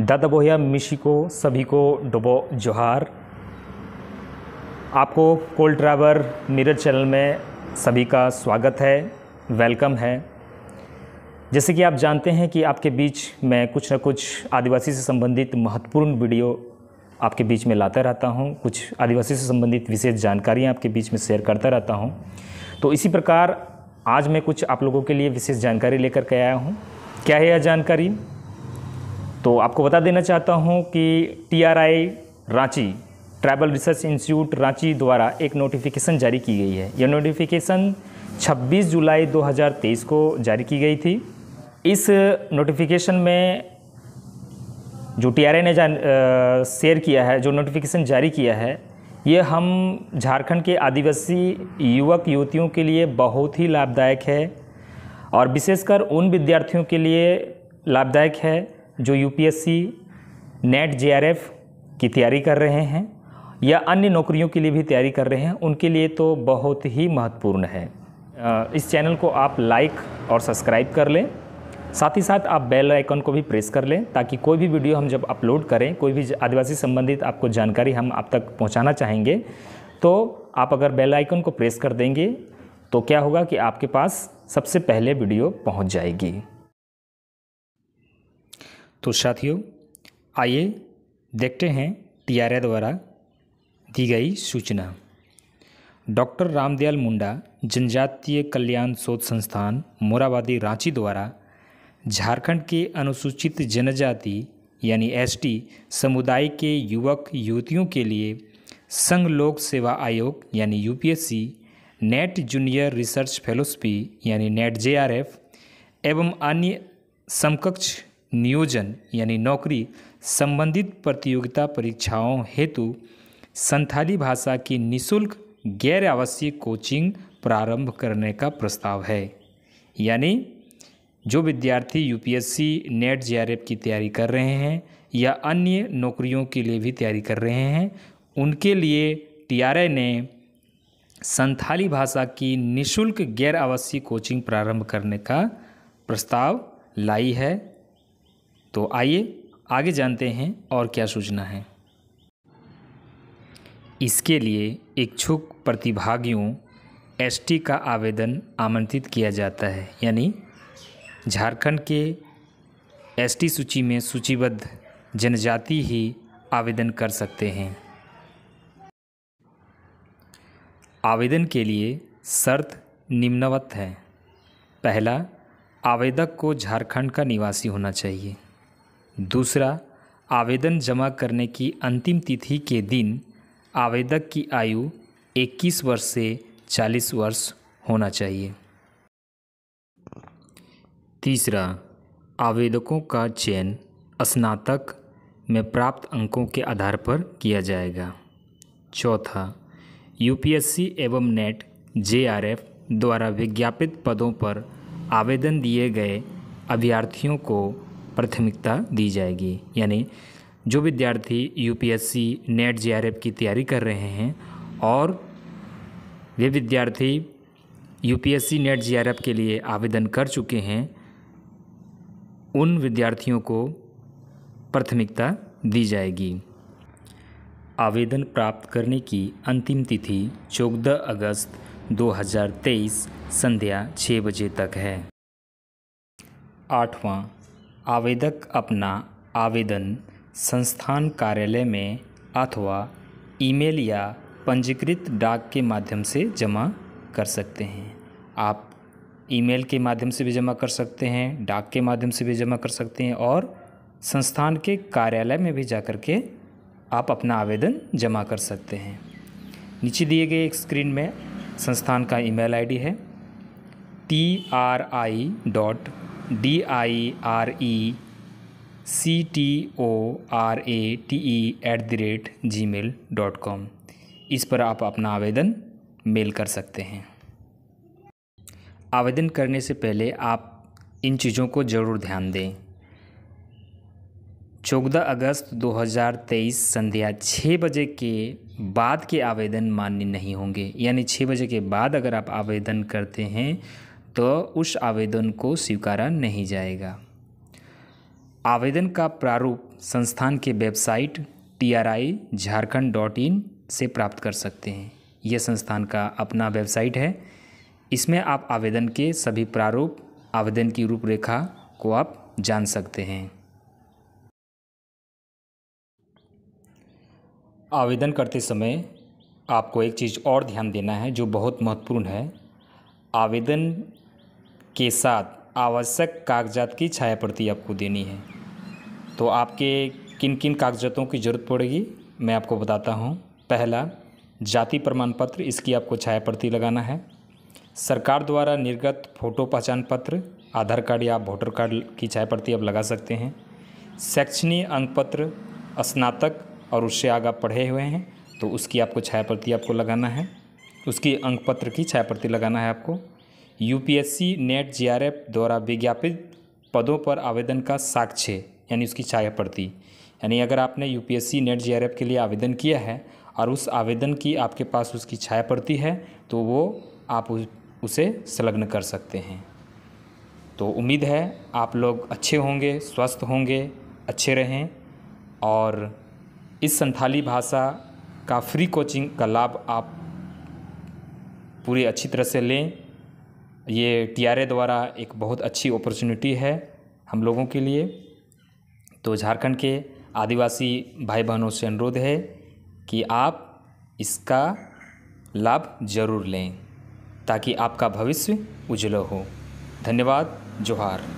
दादा बोहिया मिशी को सभी को डुबो जोहार आपको कोल ट्रैवर मिरर चैनल में सभी का स्वागत है वेलकम है जैसे कि आप जानते हैं कि आपके बीच मैं कुछ ना कुछ आदिवासी से संबंधित महत्वपूर्ण वीडियो आपके बीच में लाता रहता हूं कुछ आदिवासी से संबंधित विशेष जानकारियां आपके बीच में शेयर करता रहता हूं तो इसी प्रकार आज मैं कुछ आप लोगों के लिए विशेष जानकारी लेकर के आया हूँ क्या है यह जानकारी तो आपको बता देना चाहता हूँ कि TRI Ranchi tribal research institute Ranchi द्वारा एक नोटिफिकेशन जारी की गई है यह नोटिफिकेशन 26 जुलाई 2023 को जारी की गई थी इस नोटिफिकेशन में जो टी ने जान शेयर किया है जो नोटिफिकेशन जारी किया है ये हम झारखंड के आदिवासी युवक युवतियों के लिए बहुत ही लाभदायक है और विशेषकर उन विद्यार्थियों के लिए लाभदायक है जो यूपीएससी नेट जेआरएफ की तैयारी कर रहे हैं या अन्य नौकरियों के लिए भी तैयारी कर रहे हैं उनके लिए तो बहुत ही महत्वपूर्ण है इस चैनल को आप लाइक और सब्सक्राइब कर लें साथ ही साथ आप बेल आइकन को भी प्रेस कर लें ताकि कोई भी वीडियो हम जब अपलोड करें कोई भी आदिवासी संबंधित आपको जानकारी हम आप तक पहुंचाना चाहेंगे तो आप अगर बेल आइकन को प्रेस कर देंगे तो क्या होगा कि आपके पास सबसे पहले वीडियो पहुंच जाएगी तो साथियों आइए देखते हैं टीआरए द्वारा दी गई सूचना डॉक्टर रामदयाल मुंडा जनजातीय कल्याण शोध संस्थान मोराबादी रांची द्वारा झारखंड के अनुसूचित जनजाति यानी एसटी समुदाय के युवक युवतियों के लिए संघ लोक सेवा आयोग यानी UPSC NET junior research fellowship यानी नेट जेआरएफ एवं अन्य समकक्ष नियोजन यानी नौकरी संबंधित प्रतियोगिता परीक्षाओं हेतु संथाली भाषा की निशुल्क गैर आवासीय कोचिंग प्रारंभ करने का प्रस्ताव है यानी जो विद्यार्थी यूपीएससी नेट जे की तैयारी कर रहे हैं या अन्य नौकरियों के लिए भी तैयारी कर रहे हैं उनके लिए टीआरआई ने संथाली भाषा की निशुल्क गैर आवासीय कोचिंग प्रारंभ करने का प्रस्ताव लाई है तो आइए आगे जानते हैं और क्या सूचना है इसके लिए इच्छुक प्रतिभागियों एसटी का आवेदन आमंत्रित किया जाता है यानी झारखंड के एसटी सूची में सूचीबद्ध जनजाति ही आवेदन कर सकते हैं आवेदन के लिए शर्त निम्नवत है पहला आवेदक को झारखंड का निवासी होना चाहिए दूसरा आवेदन जमा करने की अंतिम तिथि के दिन आवेदक की आयु 21 वर्ष से 40 वर्ष होना चाहिए तीसरा आवेदकों का चयन स्नातक में प्राप्त अंकों के आधार पर किया जाएगा चौथा यूपीएससी एवं नेट जेआरएफ द्वारा विज्ञापित पदों पर आवेदन दिए गए अभ्यर्थियों को प्राथमिकता दी जाएगी यानी जो विद्यार्थी यूपीएससी नेट जेआरएफ की तैयारी कर रहे हैं और वे विद्यार्थी यूपीएससी नेट जेआरएफ के लिए आवेदन कर चुके हैं उन विद्यार्थियों को प्राथमिकता दी जाएगी आवेदन प्राप्त करने की अंतिम तिथि चौदह अगस्त 2023 संध्या छः बजे तक है आठवां आवेदक अपना आवेदन संस्थान कार्यालय में अथवा ईमेल या पंजीकृत डाक के माध्यम से जमा कर सकते हैं आप ईमेल के माध्यम से भी जमा कर सकते हैं डाक के माध्यम से भी जमा कर सकते हैं और संस्थान के कार्यालय में भी जाकर के आप अपना आवेदन जमा कर सकते हैं नीचे दिए गए एक स्क्रीन में संस्थान का ईमेल आईडी है T R I dot D I R E C T O R A T E at the rate gmail dot com इस पर आप अपना आवेदन मेल कर सकते हैं आवेदन करने से पहले आप इन चीज़ों को ज़रूर ध्यान दें चौदह अगस्त 2023 संध्या छः बजे के बाद के आवेदन मान्य नहीं होंगे यानी छः बजे के बाद अगर आप आवेदन करते हैं तो उस आवेदन को स्वीकारा नहीं जाएगा आवेदन का प्रारूप संस्थान के website T R I Jharkhand dot in से प्राप्त कर सकते हैं यह संस्थान का अपना वेबसाइट है इसमें आप आवेदन के सभी प्रारूप आवेदन की रूपरेखा को आप जान सकते हैं आवेदन करते समय आपको एक चीज़ और ध्यान देना है जो बहुत महत्वपूर्ण है आवेदन के साथ आवश्यक कागजात की छाया प्रति आपको देनी है तो आपके किन किन कागजातों की ज़रूरत पड़ेगी मैं आपको बताता हूँ पहला जाति प्रमाण पत्र इसकी आपको छाया प्रति लगाना है सरकार द्वारा निर्गत फोटो पहचान पत्र आधार कार्ड या वोटर कार्ड की छाया प्रति आप लगा सकते हैं शैक्षणिक अंक पत्र स्नातक और उससे आगे पढ़े हुए हैं तो उसकी आपको छाया प्रति आपको लगाना है उसकी अंक पत्र की छाया प्रति लगाना है आपको यूपीएससी नेट जीआरएफ द्वारा विज्ञापित पदों पर आवेदन का साक्ष्य यानी उसकी छाया प्रति यानी अगर आपने यूपीएससी नेट जीआरएफ के लिए आवेदन किया है और उस आवेदन की आपके पास उसकी छाया प्रति है तो वो आप उसे संलग्न कर सकते हैं तो उम्मीद है आप लोग अच्छे होंगे स्वस्थ होंगे अच्छे रहें और इस संथाली भाषा का फ्री कोचिंग का लाभ आप पूरी अच्छी तरह से लें ये टीआरए द्वारा एक बहुत अच्छी अपॉर्चुनिटी है हम लोगों के लिए तो झारखंड के आदिवासी भाई बहनों से अनुरोध है कि आप इसका लाभ जरूर लें ताकि आपका भविष्य उज्जवल हो धन्यवाद जोहार